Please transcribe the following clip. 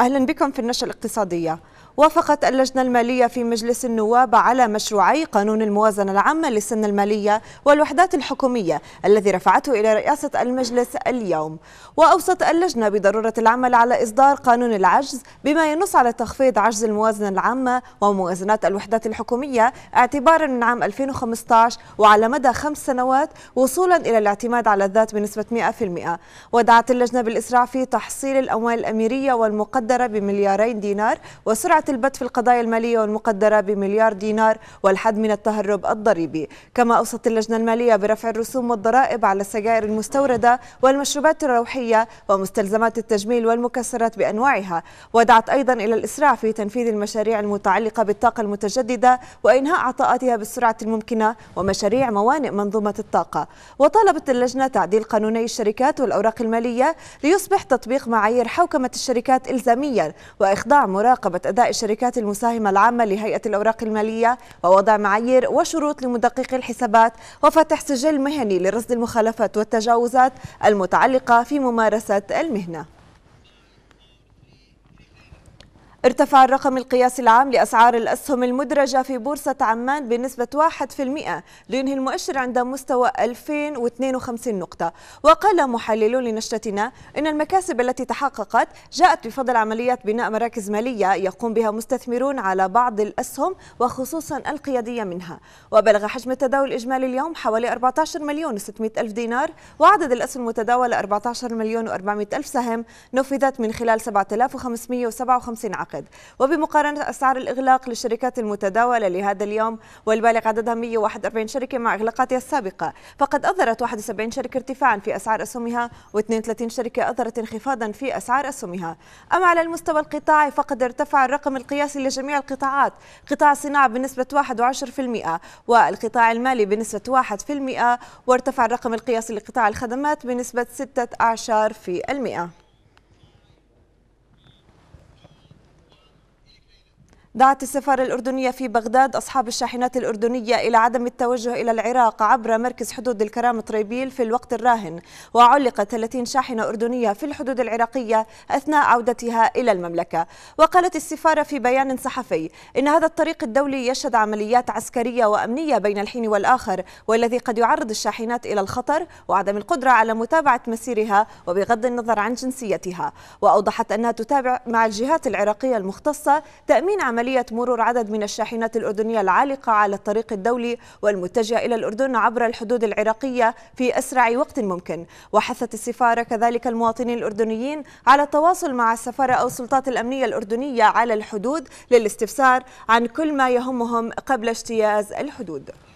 أهلا بكم في النشرة الاقتصادية وافقت اللجنة المالية في مجلس النواب على مشروعي قانون الموازنة العامة للسنة المالية والوحدات الحكومية الذي رفعته إلى رئاسة المجلس اليوم وأوصت اللجنة بضرورة العمل على إصدار قانون العجز بما ينص على تخفيض عجز الموازنة العامة وموازنات الوحدات الحكومية اعتبارا من عام 2015 وعلى مدى خمس سنوات وصولا إلى الاعتماد على الذات بنسبة 100% ودعت اللجنة بالإسراع في تحصيل الأموال الأميرية والمقدرة بمليارين دينار وسرعة البت في القضايا المالية والمقدرة بمليار دينار والحد من التهرب الضريبي كما أوصت اللجنة المالية برفع الرسوم والضرائب على السجائر المستوردة والمشروبات الروحية ومستلزمات التجميل والمكسرات بأنواعها ودعت أيضا إلى الإسراع في تنفيذ المشاريع المتعلقة بالطاقة المتجددة وإنهاء عطاءاتها بالسرعة الممكنة ومشاريع موانئ منظومة الطاقة وطالبت اللجنة تعديل قانوني الشركات والأوراق المالية ليصبح تطبيق معايير حوكمة الشركات إلزاميا وإخضاع مراقبة أداء الشركات المساهمة العامة لهيئة الأوراق المالية ووضع معايير وشروط لمدققي الحسابات وفتح سجل مهني لرصد المخالفات والتجاوزات المتعلقة في ممارسة المهنة ارتفع الرقم القياسي العام لأسعار الأسهم المدرجة في بورصة عمان بنسبة 1% لينهي المؤشر عند مستوى 2052 نقطة وقال محللون لنشرتنا إن المكاسب التي تحققت جاءت بفضل عمليات بناء مراكز مالية يقوم بها مستثمرون على بعض الأسهم وخصوصا القيادية منها وبلغ حجم التداول الإجمالي اليوم حوالي 14 مليون و600 ألف دينار وعدد الأسهم المتداولة 14 مليون و400 ألف سهم نفذت من خلال 7557 عقد العقد وبمقارنة أسعار الإغلاق للشركات المتداولة لهذا اليوم والبالغ عددها 141 شركة مع إغلاقاتها السابقة فقد أظهرت 71 شركة ارتفاعا في أسعار أسهمها و32 شركة أظهرت انخفاضا في أسعار أسهمها أما على المستوى القطاعي فقد ارتفع الرقم القياسي لجميع القطاعات قطاع الصناعة بنسبة 11% والقطاع المالي بنسبة 1% وارتفع الرقم القياسي لقطاع الخدمات بنسبة 16% دعت السفارة الأردنية في بغداد أصحاب الشاحنات الأردنية إلى عدم التوجه إلى العراق عبر مركز حدود الكرام طريبيل في الوقت الراهن وعلقت 30 شاحنة أردنية في الحدود العراقية أثناء عودتها إلى المملكة وقالت السفارة في بيان صحفي إن هذا الطريق الدولي يشهد عمليات عسكرية وأمنية بين الحين والآخر والذي قد يعرض الشاحنات إلى الخطر وعدم القدرة على متابعة مسيرها وبغض النظر عن جنسيتها وأوضحت أنها تتابع مع الجهات العراقية المختصة تأمين عمليات عملية مرور عدد من الشاحنات الأردنية العالقة على الطريق الدولي والمتجهة إلى الأردن عبر الحدود العراقية في أسرع وقت ممكن وحثت السفارة كذلك المواطنين الأردنيين على التواصل مع السفارة أو السلطات الأمنية الأردنية على الحدود للاستفسار عن كل ما يهمهم قبل اجتياز الحدود